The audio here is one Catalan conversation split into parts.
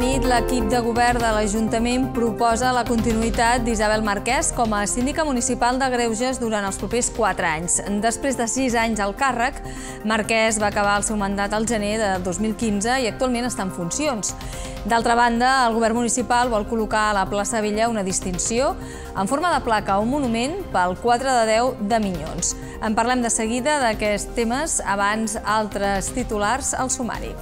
nit, l'equip de govern de l'Ajuntament proposa la continuïtat d'Isabel Marquès com a síndica municipal de Greuges durant els propers 4 anys. Després de 6 anys al càrrec, Marquès va acabar el seu mandat al gener de 2015 i actualment està en funcions. D'altra banda, el govern municipal vol col·locar a la plaça Vella una distinció en forma de placa o monument pel 4 de 10 de Minyons. En parlem de seguida d'aquests temes, abans altres titulars al sumari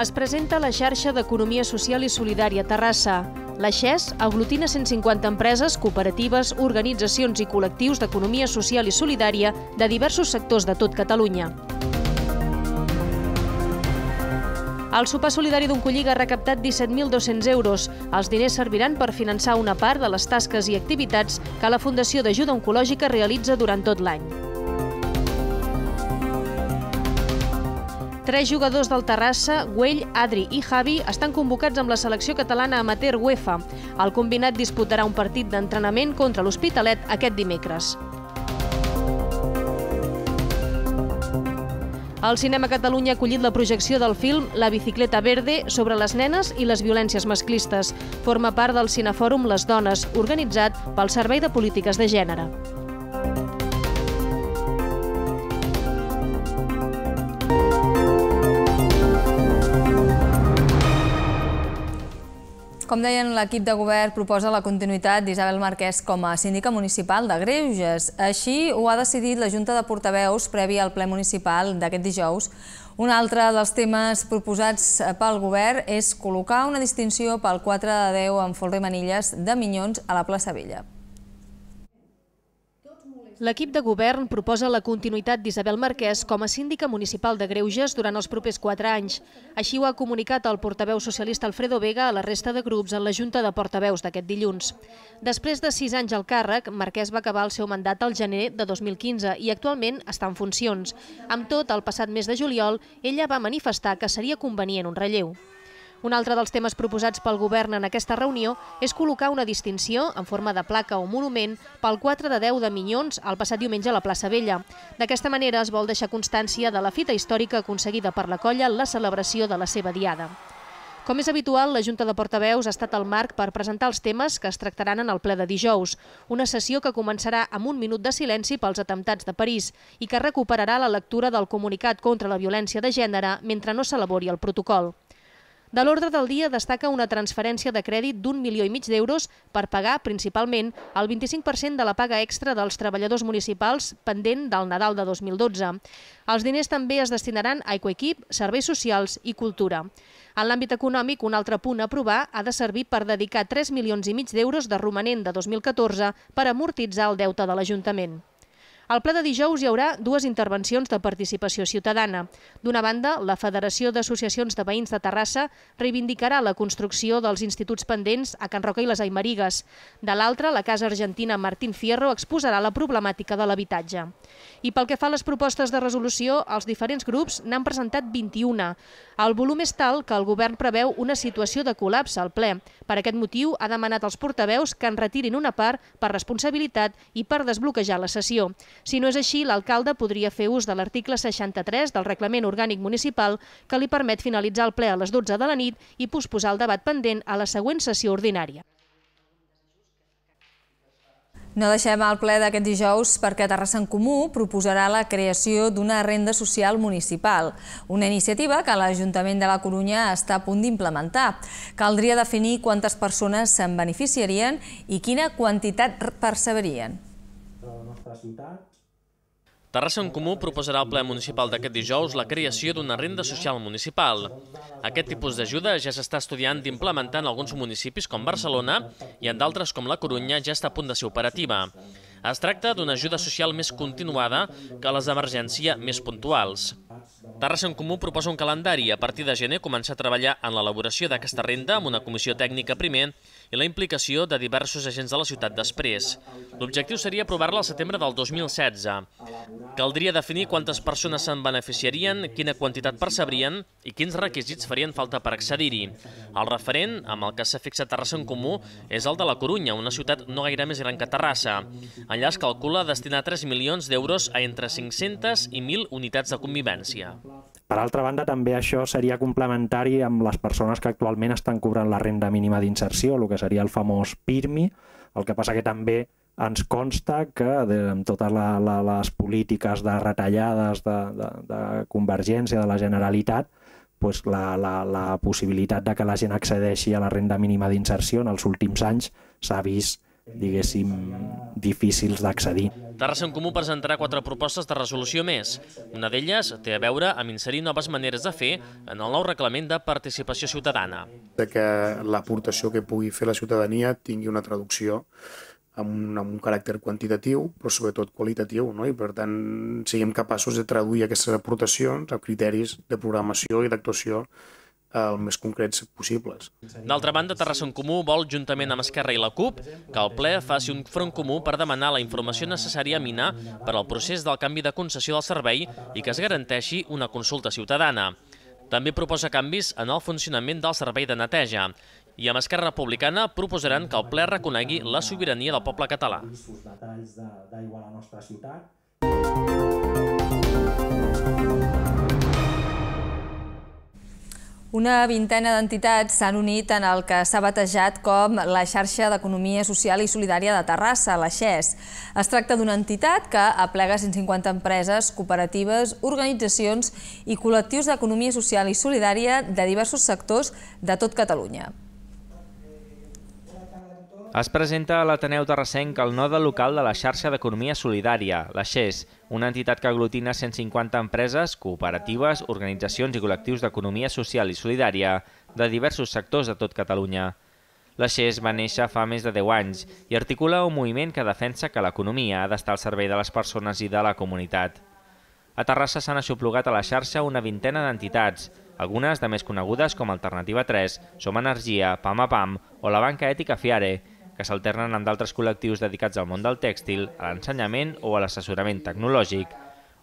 es presenta la xarxa d'Economia Social i Solidària Terrassa. La XES aglutina 150 empreses, cooperatives, organitzacions i col·lectius d'economia social i solidària de diversos sectors de tot Catalunya. El sopar solidari d'un colliga ha recaptat 17.200 euros. Els diners serviran per finançar una part de les tasques i activitats que la Fundació d'Ajuda Oncològica realitza durant tot l'any. Tres jugadors del Terrassa, Güell, Adri i Javi, estan convocats amb la selecció catalana amateur UEFA. El combinat disputarà un partit d'entrenament contra l'Hospitalet aquest dimecres. El Cinema Catalunya ha acollit la projecció del film La bicicleta verde sobre les nenes i les violències masclistes. Forma part del Cinefòrum Les Dones, organitzat pel Servei de Polítiques de Gènere. Com deien, l'equip de govern proposa la continuïtat d'Isabel Marquès com a síndica municipal de Greuges. Així ho ha decidit la Junta de Portaveus prèvia al ple municipal d'aquest dijous. Un altre dels temes proposats pel govern és col·locar una distinció pel 4 de 10 en Folre Manilles de Minyons a la plaça Vella. L'equip de govern proposa la continuïtat d'Isabel Marquès com a síndica municipal de Greuges durant els propers quatre anys. Així ho ha comunicat el portaveu socialista Alfredo Vega a la resta de grups en la Junta de Portaveus d'aquest dilluns. Després de sis anys al càrrec, Marquès va acabar el seu mandat al gener de 2015 i actualment està en funcions. Amb tot, el passat mes de juliol, ella va manifestar que seria convenient un relleu. Un altre dels temes proposats pel govern en aquesta reunió és col·locar una distinció en forma de placa o monument pel 4 de 10 de Minyons el passat diumenge a la plaça Vella. D'aquesta manera es vol deixar constància de la fita històrica aconseguida per la colla en la celebració de la seva diada. Com és habitual, la Junta de Portaveus ha estat al marc per presentar els temes que es tractaran en el ple de dijous, una sessió que començarà amb un minut de silenci pels atemptats de París i que recuperarà la lectura del comunicat contra la violència de gènere mentre no s'elabori el protocol. De l'ordre del dia destaca una transferència de crèdit d'un milió i mig d'euros per pagar principalment el 25% de la paga extra dels treballadors municipals pendent del Nadal de 2012. Els diners també es destinaran a Ecoequip, serveis socials i cultura. En l'àmbit econòmic, un altre punt a aprovar ha de servir per dedicar 3 milions i mig d'euros de romanent de 2014 per amortitzar el deute de l'Ajuntament. Al ple de dijous hi haurà dues intervencions de participació ciutadana. D'una banda, la Federació d'Associacions de Veïns de Terrassa reivindicarà la construcció dels instituts pendents a Can Roca i les Aimerigues. De l'altra, la Casa Argentina Martín Fierro exposarà la problemàtica de l'habitatge. I pel que fa a les propostes de resolució, els diferents grups n'han presentat 21. El volum és tal que el govern preveu una situació de col·lapse al ple. Per aquest motiu, ha demanat als portaveus que en retirin una part per responsabilitat i per desbloquejar la sessió. Si no és així, l'alcalde podria fer ús de l'article 63 del Reglament Orgànic Municipal que li permet finalitzar el ple a les 12 de la nit i posposar el debat pendent a la següent sessió ordinària. No deixem el ple d'aquest dijous perquè Terrassa en Comú proposarà la creació d'una renda social municipal, una iniciativa que l'Ajuntament de la Corunya està a punt d'implementar. Caldria definir quantes persones se'n beneficiarien i quina quantitat percebrien la ciutat. Terrassa en Comú proposarà al ple municipal d'aquest dijous la creació d'una renda social municipal. Aquest tipus d'ajuda ja s'està estudiant d'implementar en alguns municipis com Barcelona i en d'altres com La Corunya ja està a punt de ser operativa. Es tracta d'una ajuda social més continuada que les d'emergència més puntuals. Terrassa en Comú proposa un calendari i a partir de gener començar a treballar en l'elaboració d'aquesta renda amb una comissió tècnica primer i la implicació de diversos agents de la ciutat després. L'objectiu seria aprovar-la al setembre del 2016. Caldria definir quantes persones se'n beneficiarien, quina quantitat percebrien i quins requisits farien falta per accedir-hi. El referent, amb el que s'ha fixat Terrassa en Comú, és el de la Corunya, una ciutat no gaire més gran que Terrassa. Allà es calcula destinar 3 milions d'euros a entre 500 i 1.000 unitats de convivència dependència. Per altra banda, també això seria complementari amb les persones que actualment estan cobrant la renda mínima d'inserció, el que seria el famós PIRMI, el que passa que també ens consta que de, amb totes la, la, les polítiques de retallades de, de, de convergència de la Generalitat, pues la, la, la possibilitat de que la gent accedeixi a la renda mínima d'inserció en els últims anys s'ha vist, diguéssim, difícils d'accedir. Terrassa en Comú presentarà quatre propostes de resolució més. Una d'elles té a veure amb inserir noves maneres de fer en el nou reglament de participació ciutadana. Que l'aportació que pugui fer la ciutadania tingui una traducció amb un, amb un caràcter quantitatiu, però sobretot qualitatiu, no? i per tant siguem capaços de traduir aquestes aportacions a criteris de programació i d'actuació el més concrets possibles. D'altra banda, Terrassa en Comú vol, juntament amb Esquerra i la CUP, que el ple faci un front comú per demanar la informació necessària a minar per al procés del canvi de concessió del servei i que es garanteixi una consulta ciutadana. També proposa canvis en el funcionament del servei de neteja i amb Esquerra Republicana proposaran que el ple reconegui la sobirania del poble català. Música Una vintena d'entitats s'han unit en el que s'ha batejat com la xarxa d'economia social i solidària de Terrassa, la XES. Es tracta d'una entitat que aplega 150 empreses, cooperatives, organitzacions i col·lectius d'economia social i solidària de diversos sectors de tot Catalunya. Es presenta a l'Ateneu Terrassenc el node local de la xarxa d'economia solidària, la XES, una entitat que aglutina 150 empreses, cooperatives, organitzacions i col·lectius d'economia social i solidària de diversos sectors de tot Catalunya. La XES va néixer fa més de 10 anys i articula un moviment que defensa que l'economia ha d'estar al servei de les persones i de la comunitat. A Terrassa s'han aixoplugat a la xarxa una vintena d'entitats, algunes de més conegudes com Alternativa 3, Som Energia, Pam a Pam o la banca ètica Fiare, que s'alternen amb d'altres col·lectius dedicats al món del tèxtil, a l'ensenyament o a l'assessorament tecnològic,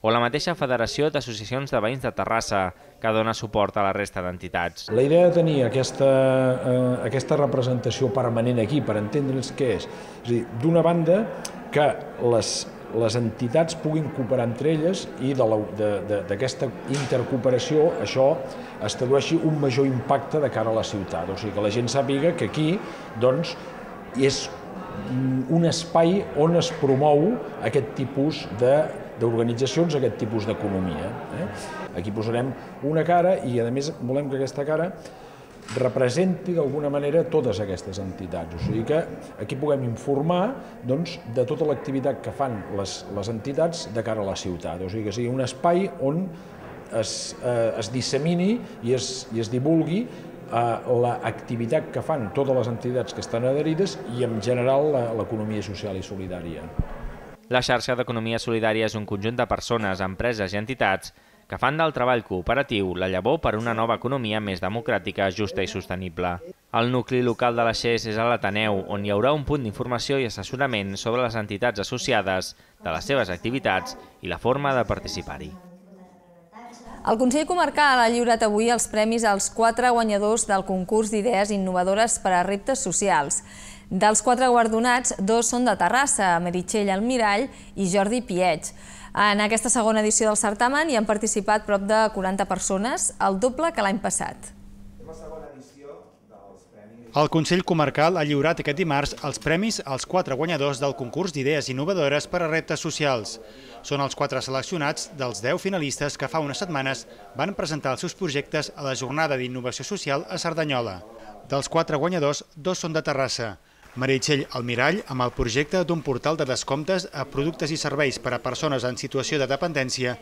o la mateixa Federació d'Associacions de Veïns de Terrassa, que dona suport a la resta d'entitats. La idea de tenir aquesta, eh, aquesta representació permanent aquí, per entendre'ns què és, és a dir, d'una banda, que les, les entitats puguin cooperar entre elles i d'aquesta intercooperació això es un major impacte de cara a la ciutat. O sigui, que la gent sàpiga que aquí doncs, és un espai on es promou aquest tipus de d'organitzacions aquest tipus d'economia. Eh? Aquí posarem una cara i, a més, volem que aquesta cara representi d'alguna manera totes aquestes entitats. O sigui que aquí puguem informar doncs, de tota l'activitat que fan les, les entitats de cara a la ciutat. O sigui que sigui un espai on es, eh, es dissemini i es, i es divulgui l'activitat que fan totes les entitats que estan adherides i en general l'economia social i solidària. La xarxa d'economia solidària és un conjunt de persones, empreses i entitats que fan del treball cooperatiu la llavor per una nova economia més democràtica, justa i sostenible. El nucli local de la XES és a l'Ateneu, on hi haurà un punt d'informació i assessorament sobre les entitats associades, de les seves activitats i la forma de participar-hi. El Consell Comarcal ha lliurat avui els premis als quatre guanyadors del concurs d'idees innovadores per a reptes socials. Dels quatre guardonats, dos són de Terrassa, Meritxell Almirall i Jordi Pietx. En aquesta segona edició del certamen hi han participat prop de 40 persones, el doble que l'any passat. El Consell Comarcal ha lliurat aquest dimarts els premis als quatre guanyadors del concurs d'idees innovadores per a reptes socials. Són els quatre seleccionats dels deu finalistes que fa unes setmanes van presentar els seus projectes a la Jornada d'Innovació Social a Cerdanyola. Dels quatre guanyadors, dos són de Terrassa. Meritxell Almirall amb el projecte d'un portal de descomptes a productes i serveis per a persones en situació de dependència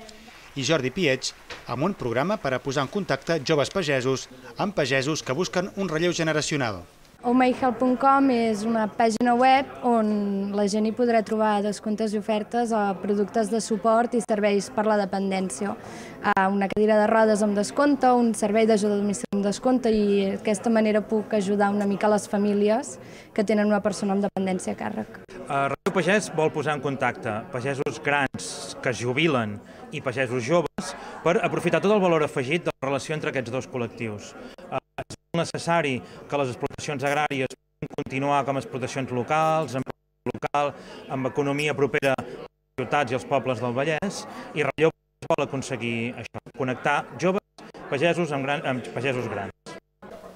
i Jordi Pietx amb un programa per a posar en contacte joves pagesos amb pagesos que busquen un relleu generacional. Omeihel.com és una pàgina web on la gent hi podrà trobar descomptes i ofertes a productes de suport i serveis per la dependència. Una cadira de rodes amb descompte, un servei d'ajuda a domicili amb descompte i d'aquesta manera puc ajudar una mica les famílies que tenen una persona amb dependència a càrrec. Eh, Ràdio Pagès vol posar en contacte pagesos grans que jubilen, i pagesos joves per aprofitar tot el valor afegit de la relació entre aquests dos col·lectius. Eh, és molt necessari que les explotacions agràries puguin continuar com a explotacions locals, amb local, amb economia propera a les ciutats i els pobles del Vallès, i Relleu vol aconseguir això, connectar joves pagesos amb, gran, amb pagesos grans.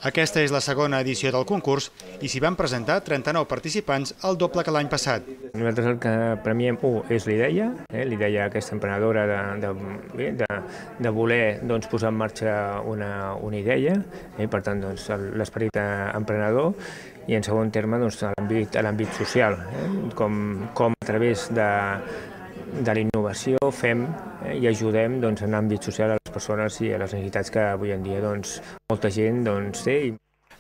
Aquesta és la segona edició del concurs i s'hi van presentar 39 participants, el doble que l'any passat. Nosaltres el que premiem, un, és l'idea, eh, l'idea aquesta emprenedora de, de, de, de voler doncs, posar en marxa una, una idea, eh, per tant doncs, l'esperit emprenedor, i en segon terme doncs, a l'àmbit social, eh, com, com a través de, de l'innovació innovació fem eh, i ajudem doncs, en àmbit social a les persones i a les necessitats que avui en dia doncs, molta gent doncs, té.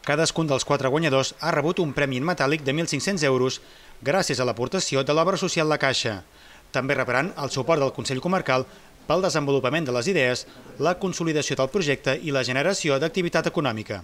Cadascun dels quatre guanyadors ha rebut un premi en metàl·lic de 1.500 euros gràcies a l'aportació de l'obra social La Caixa. També rebran el suport del Consell Comarcal pel desenvolupament de les idees, la consolidació del projecte i la generació d'activitat econòmica.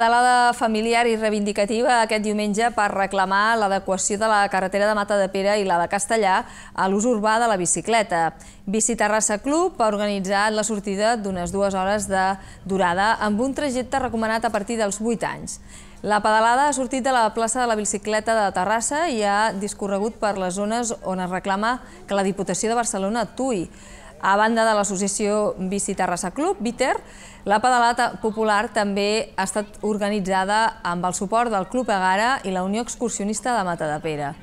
Talada familiar i reivindicativa aquest diumenge per reclamar l'adequació de la carretera de Mata de Pere i la de Castellà a l'ús urbà de la bicicleta. Bici Terrassa Club ha organitzat la sortida d'unes dues hores de durada amb un trajecte recomanat a partir dels 8 anys. La pedalada ha sortit de la plaça de la bicicleta de Terrassa i ha discorregut per les zones on es reclama que la Diputació de Barcelona actui. A banda de l'associació Bici Terrassa Club, BITER, la pedalada popular també ha estat organitzada amb el suport del Club Agara i la Unió Excursionista de Mata de Pere.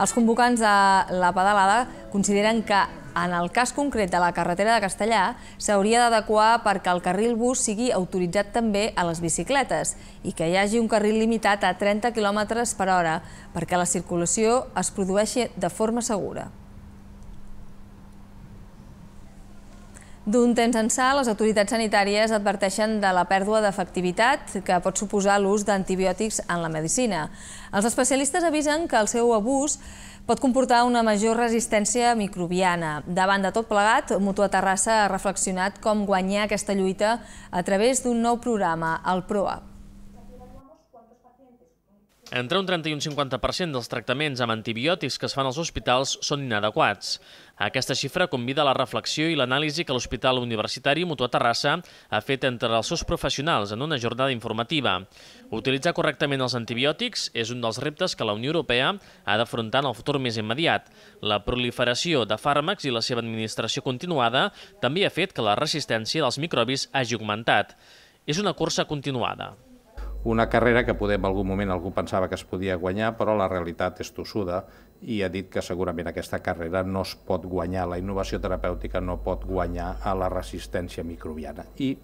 Els convocants de la pedalada consideren que en el cas concret de la carretera de Castellà, s'hauria d'adequar perquè el carril bus sigui autoritzat també a les bicicletes i que hi hagi un carril limitat a 30 km per hora perquè la circulació es produeixi de forma segura. D'un temps ençà, les autoritats sanitàries adverteixen de la pèrdua d'efectivitat que pot suposar l'ús d'antibiòtics en la medicina. Els especialistes avisen que el seu abús pot comportar una major resistència microbiana. Davant de tot plegat, Mutua Terrassa ha reflexionat com guanyar aquesta lluita a través d'un nou programa, el PROA. Entre un 30 i un 50% dels tractaments amb antibiòtics que es fan als hospitals són inadequats. Aquesta xifra convida a la reflexió i l'anàlisi que l'Hospital Universitari Mutua Terrassa ha fet entre els seus professionals en una jornada informativa. Utilitzar correctament els antibiòtics és un dels reptes que la Unió Europea ha d'afrontar en el futur més immediat. La proliferació de fàrmacs i la seva administració continuada també ha fet que la resistència dels microbis hagi augmentat. És una cursa continuada una carrera que en algun moment algú pensava que es podia guanyar, però la realitat és tossuda i ha dit que segurament aquesta carrera no es pot guanyar, la innovació terapèutica no pot guanyar a la resistència microbiana. I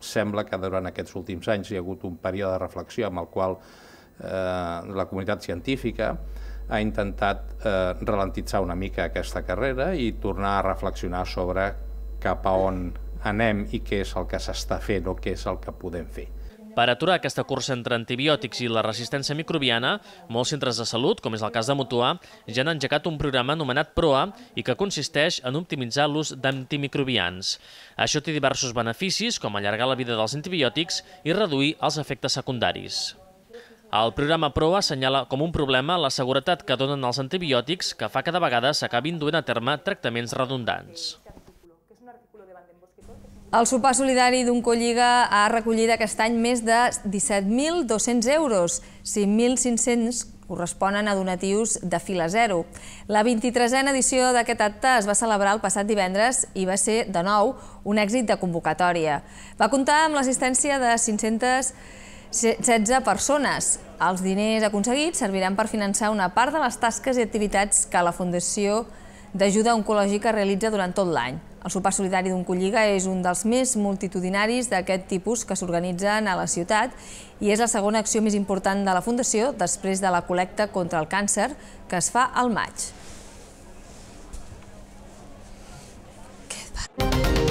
sembla que durant aquests últims anys hi ha hagut un període de reflexió amb el qual eh, la comunitat científica ha intentat eh, ralentitzar una mica aquesta carrera i tornar a reflexionar sobre cap a on anem i què és el que s'està fent o què és el que podem fer. Per aturar aquesta cursa entre antibiòtics i la resistència microbiana, molts centres de salut, com és el cas de Mutua, ja han engegat un programa anomenat PROA i que consisteix en optimitzar l'ús d'antimicrobians. Això té diversos beneficis, com allargar la vida dels antibiòtics i reduir els efectes secundaris. El programa PROA assenyala com un problema la seguretat que donen els antibiòtics que fa que de vegades s'acabin duent a terme tractaments redundants. El sopar solidari d'un Colliga ha recollit aquest any més de 17.200 euros, 5.500 corresponen a donatius de fila zero. La 23a edició d'aquest acte es va celebrar el passat divendres i va ser, de nou, un èxit de convocatòria. Va comptar amb l'assistència de 516 persones. Els diners aconseguits serviran per finançar una part de les tasques i activitats que la Fundació d'ajuda oncològica realitza durant tot l'any. El sopar solidari d'Oncolliga és un dels més multitudinaris d'aquest tipus que s'organitzen a la ciutat i és la segona acció més important de la Fundació després de la col·lecta contra el càncer que es fa al maig. Goodbye.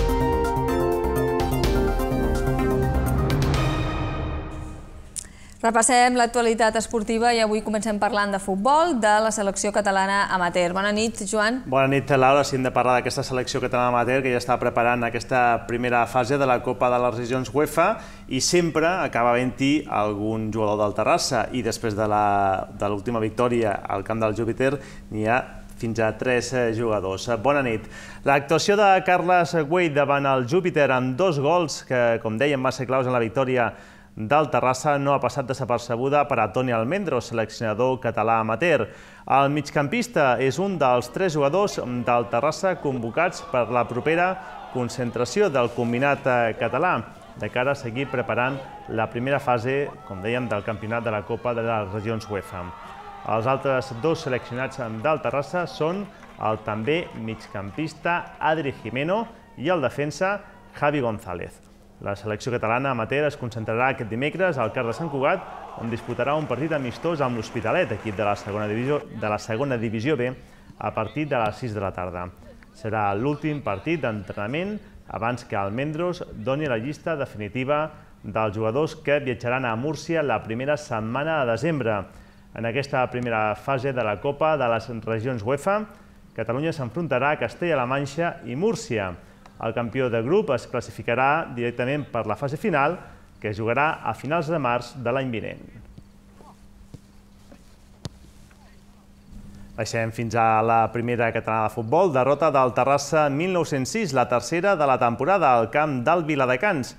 Repassem l'actualitat esportiva i avui comencem parlant de futbol de la selecció catalana amateur. Bona nit, Joan. Bona nit, Laura. Si hem de parlar d'aquesta selecció catalana amateur que ja està preparant aquesta primera fase de la Copa de les Regions UEFA i sempre acaba vent-hi algun jugador del Terrassa i després de l'última de victòria al camp del Júpiter n'hi ha fins a 3 eh, jugadors. Bona nit. L'actuació de Carles Güell davant el Júpiter amb dos gols que, com dèiem, va ser claus en la victòria del Terrassa no ha passat desapercebuda per a Toni Almendro, seleccionador català amateur. El migcampista és un dels tres jugadors del Terrassa convocats per la propera concentració del combinat eh, català de cara a seguir preparant la primera fase, com dèiem, del campionat de la Copa de les Regions UEFA. Els altres dos seleccionats del Terrassa són el també migcampista Adri Jimeno i el defensa Javi González. La selecció catalana amateur es concentrarà aquest dimecres al Car de Sant Cugat, on disputarà un partit amistós amb l'Hospitalet, equip de la, segona divisió, de la segona divisió B, a partir de les 6 de la tarda. Serà l'últim partit d'entrenament abans que Almendros doni la llista definitiva dels jugadors que viatjaran a Múrcia la primera setmana de desembre. En aquesta primera fase de la Copa de les regions UEFA, Catalunya s'enfrontarà a Castella-la Manxa i Múrcia. El campió de grup es classificarà directament per la fase final, que es jugarà a finals de març de l'any vinent. Baixem fins a la primera catalana de futbol, derrota del Terrassa 1906, la tercera de la temporada al camp del Viladecans.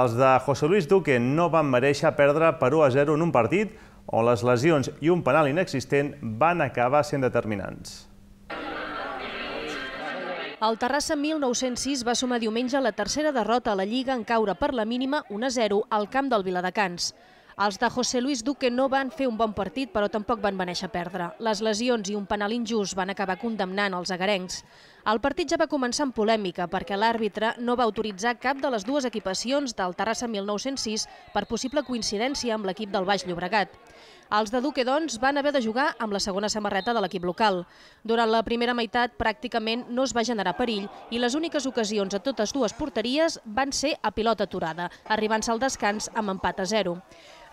Els de José Luis Duque no van mereixer perdre per 1 a 0 en un partit on les lesions i un penal inexistent van acabar sent determinants. El Terrassa 1906 va sumar diumenge la tercera derrota a la Lliga en caure per la mínima 1-0 al camp del Viladecans. Els de José Luis Duque no van fer un bon partit, però tampoc van venir a perdre. Les lesions i un penal injust van acabar condemnant els agarencs. El partit ja va començar amb polèmica perquè l'àrbitre no va autoritzar cap de les dues equipacions del Terrassa 1906 per possible coincidència amb l'equip del Baix Llobregat. Els de Duque, doncs, van haver de jugar amb la segona samarreta de l'equip local. Durant la primera meitat pràcticament no es va generar perill i les úniques ocasions a totes dues porteries van ser a pilota aturada, arribant-se al descans amb empat a 0.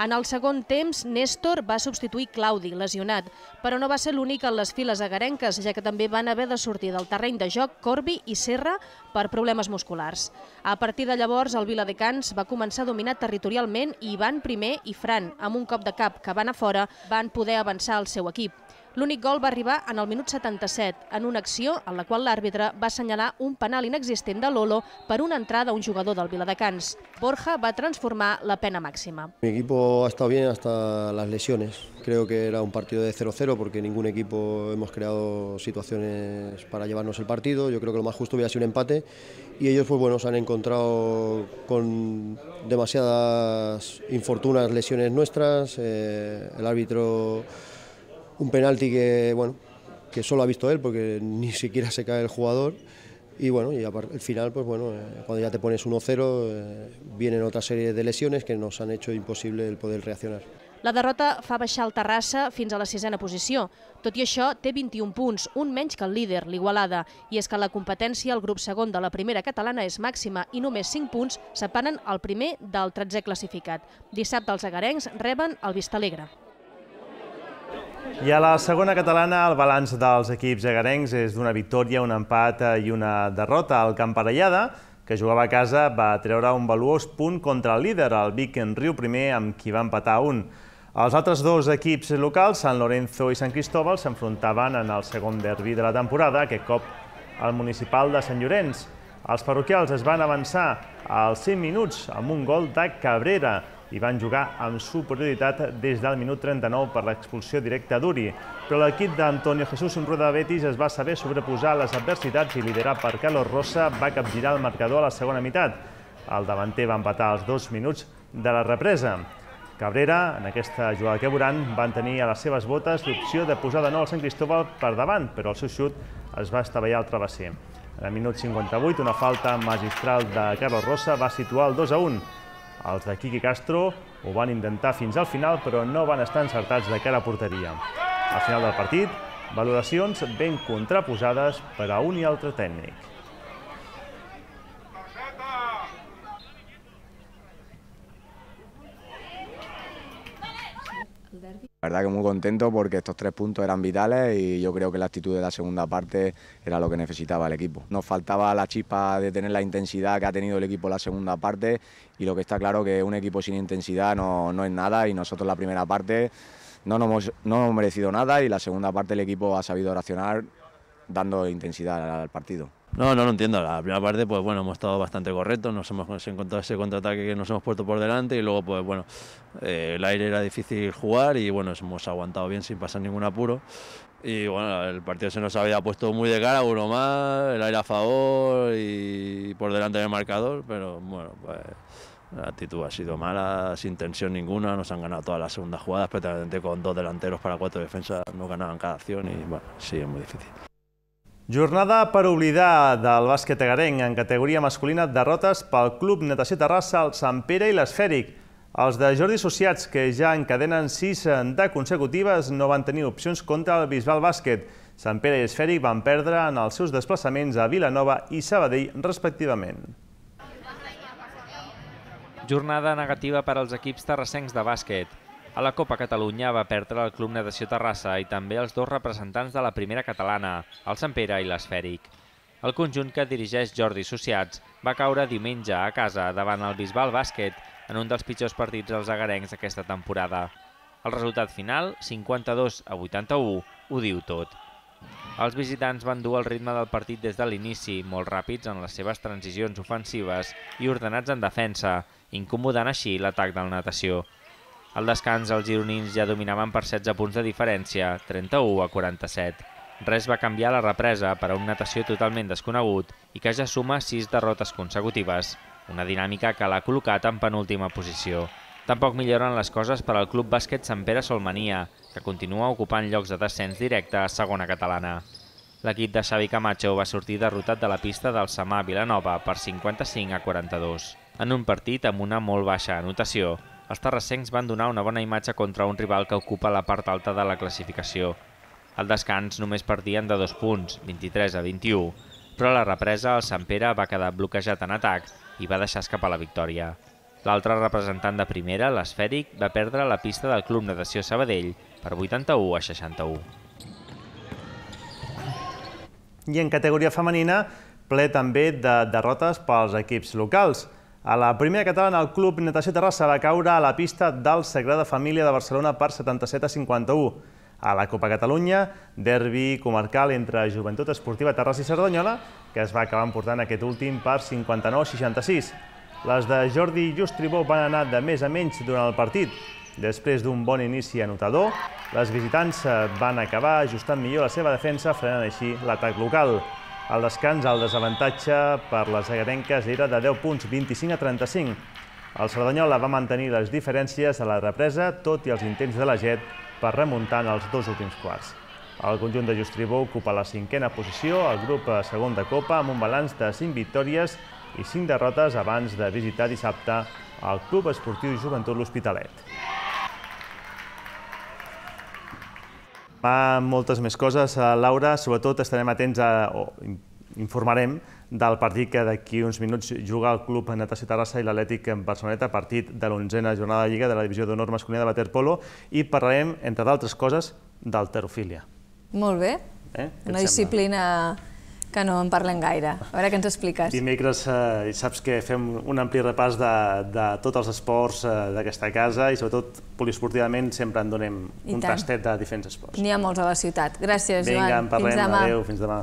En el segon temps, Néstor va substituir Claudi, lesionat, però no va ser l'únic en les files agarenques, ja que també van haver de sortir del terreny de joc Corbi i Serra per problemes musculars. A partir de llavors, el Viladecans va començar a dominar territorialment i Ivan primer i Fran, amb un cop de cap que van a fora, van poder avançar el seu equip. L'únic gol va arribar en el minuto 77, en una acción en la cual qual l'àrbitre va a señalar un penal inexistente de Lolo para una entrada a un jugador del Viladecans. Borja va a transformar la pena máxima. Mi equipo ha estado bien hasta las lesiones. Creo que era un partido de 0-0 porque ningún equipo hemos creado situaciones para llevarnos el partido. Yo creo que lo más justo hubiera sido un empate y ellos pues bueno, se han encontrado con demasiadas infortunas lesiones nuestras. Eh, el árbitro un penalti que, bueno, que solo ha visto él porque ni siquiera se cae el jugador. Y bueno, y al final, pues bueno, eh, cuando ya te pones 1-0, eh, vienen otra serie de lesiones que nos han hecho imposible el poder reaccionar. La derrota fa baixar el Terrassa fins a la sisena posició. Tot i això, té 21 punts, un menys que el líder, l'Igualada. I és que la competència al grup segon de la primera catalana és màxima i només 5 punts separen el primer del 13è classificat. Dissabte els agarencs reben el Vistalegre. I a la segona catalana, el balanç dels equips egarencs és d'una victòria, un empat i una derrota. El Camparellada, que jugava a casa, va treure un valuós punt contra el líder, el Vic en Riu primer, amb qui va empatar un. Els altres dos equips locals, Sant Lorenzo i Sant Cristóbal, s'enfrontaven en el segon derbi de la temporada, aquest cop al municipal de Sant Llorenç. Els parroquials es van avançar als 5 minuts amb un gol de Cabrera, i van jugar amb superioritat des del minut 39 per l'expulsió directa d'Uri. Però l'equip d'Antonio Jesús Rueda Betis es va saber sobreposar les adversitats i liderar per Carlos Rosa va capgirar el marcador a la segona meitat. El davanter va empatar els dos minuts de la represa. Cabrera, en aquesta jugada que veuran, van tenir a les seves botes l'opció de posar de nou el Sant Cristóbal per davant, però el seu xut es va estavellar al travesser. En el minut 58, una falta magistral de Carlos Rosa va situar el 2 a 1. Els de Quique Castro ho van intentar fins al final, però no van estar encertats de cara a porteria. Al final del partit, valoracions ben contraposades per a un i altre tècnic. La verdad que muy contento porque estos tres puntos eran vitales y yo creo que la actitud de la segunda parte era lo que necesitaba el equipo. Nos faltaba la chispa de tener la intensidad que ha tenido el equipo la segunda parte y lo que está claro que un equipo sin intensidad no, es nada y nosotros la primera parte no no hemos merecido nada y la segunda parte el equipo ha sabido racionar dando intensidad al partido. No, no lo entiendo. La primera parte, pues bueno, hemos estado bastante correctos, nos hemos encontrado ese contraataque que nos hemos puesto por delante y luego, pues bueno, eh, el aire era difícil jugar y bueno, hemos aguantado bien sin pasar ningún apuro. Y bueno, el partido se nos había puesto muy de cara, uno más, el aire a favor y por delante del marcador, pero bueno, pues la actitud ha sido mala, sin tensión ninguna, nos han ganado todas las segundas jugadas, especialmente con dos delanteros para cuatro defensas, no ganaban cada acción y bueno, sí, es muy difícil. Jornada per oblidar del bàsquet agarenc en categoria masculina derrotes pel Club Natació Terrassa, el Sant Pere i l'Esfèric. Els de Jordi Sociats, que ja encadenen sis de consecutives, no van tenir opcions contra el Bisbal Bàsquet. Sant Pere i Esfèric van perdre en els seus desplaçaments a Vilanova i Sabadell, respectivament. Jornada negativa per als equips terrassencs de bàsquet. A la Copa Catalunya va perdre el Club Natació Terrassa i també els dos representants de la primera catalana, el Sant Pere i l'Esfèric. El conjunt que dirigeix Jordi Sociats va caure diumenge a casa davant el Bisbal Bàsquet en un dels pitjors partits dels agarencs aquesta temporada. El resultat final, 52 a 81, ho diu tot. Els visitants van dur el ritme del partit des de l'inici, molt ràpids en les seves transicions ofensives i ordenats en defensa, incomodant així l'atac del natació. Al descans, els gironins ja dominaven per 16 punts de diferència, 31 a 47. Res va canviar la represa per a un natació totalment desconegut i que ja suma 6 derrotes consecutives, una dinàmica que l'ha col·locat en penúltima posició. Tampoc milloren les coses per al Club Bàsquet Sant Pere Solmania, que continua ocupant llocs de descens directe a segona catalana. L'equip de Xavi Camacho va sortir derrotat de la pista del Samà Vilanova per 55 a 42, en un partit amb una molt baixa anotació, els terrassencs van donar una bona imatge contra un rival que ocupa la part alta de la classificació. Al descans només perdien de dos punts, 23 a 21, però a la represa el Sant Pere va quedar bloquejat en atac i va deixar escapar la victòria. L'altre representant de primera, l'Esfèric, va perdre la pista del Club Natació Sabadell per 81 a 61. I en categoria femenina, ple també de derrotes pels equips locals. A la primera catalana, el Club Natació Terrassa va caure a la pista del Sagrada Família de Barcelona per 77 a 51. A la Copa Catalunya, derbi comarcal entre Joventut Esportiva Terrassa i Cerdanyola, que es va acabar emportant aquest últim per 59 a 66. Les de Jordi i Tribó van anar de més a menys durant el partit. Després d'un bon inici anotador, les visitants eh, van acabar ajustant millor la seva defensa, frenant així l'atac local. Al descans, el desavantatge per les agarenques era de 10 punts, 25 a 35. El Cerdanyola va mantenir les diferències a la represa, tot i els intents de la Jet per remuntar en els dos últims quarts. El conjunt de Justribó ocupa la cinquena posició, el grup segon de Copa, amb un balanç de 5 victòries i 5 derrotes abans de visitar dissabte el Club Esportiu i Joventut L'Hospitalet. demà moltes més coses, eh, Laura, sobretot estarem atents a, o informarem del partit que d'aquí uns minuts juga el Club Natació Terrassa i l'Atlètic Barceloneta, partit de l'onzena jornada de Lliga de la Divisió d'Honor Masculina de Waterpolo, i parlarem, entre d'altres coses, d'alterofília. Molt bé, eh? una disciplina sembla? que no en parlem gaire. A veure què ens expliques. Dimecres eh, saps que fem un ampli repàs de, de tots els esports eh, d'aquesta casa i sobretot poliesportivament sempre en donem I un tant. tastet de diferents esports. N'hi ha molts a la ciutat. Gràcies, Vinga, Joan. Vinga, en parlem. Fins demà. Adéu, fins demà.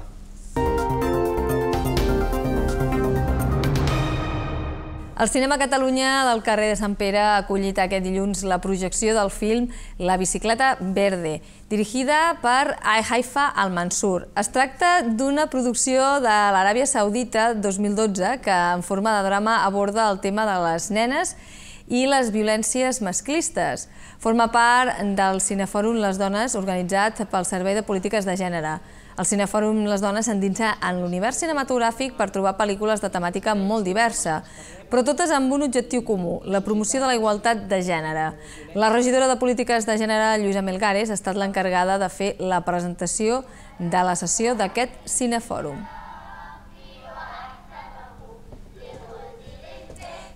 El Cinema Catalunya del carrer de Sant Pere ha acollit aquest dilluns la projecció del film La bicicleta verde, dirigida per Haifa Al-Mansur. Es tracta d'una producció de l'Aràbia Saudita 2012 que en forma de drama aborda el tema de les nenes i les violències masclistes. Forma part del Cinefòrum Les Dones organitzat pel Servei de Polítiques de Gènere. El Cinefòrum Les Dones s'endinsa en l'univers cinematogràfic per trobar pel·lícules de temàtica molt diversa, però totes amb un objectiu comú, la promoció de la igualtat de gènere. La regidora de Polítiques de Gènere, Lluïsa Melgares, ha estat l'encarregada de fer la presentació de la sessió d'aquest Cinefòrum.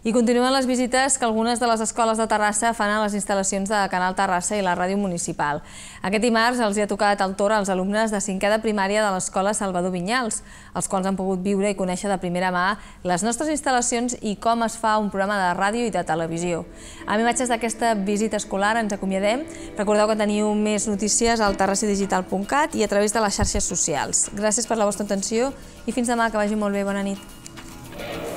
I continuen les visites que algunes de les escoles de Terrassa fan a les instal·lacions de Canal Terrassa i la ràdio municipal. Aquest dimarts els hi ha tocat el tor als alumnes de cinquè de primària de l'escola Salvador Vinyals, els quals han pogut viure i conèixer de primera mà les nostres instal·lacions i com es fa un programa de ràdio i de televisió. Amb imatges d'aquesta visita escolar ens acomiadem. Recordeu que teniu més notícies al terrassidigital.cat i a través de les xarxes socials. Gràcies per la vostra atenció i fins demà, que vagi molt bé, bona nit.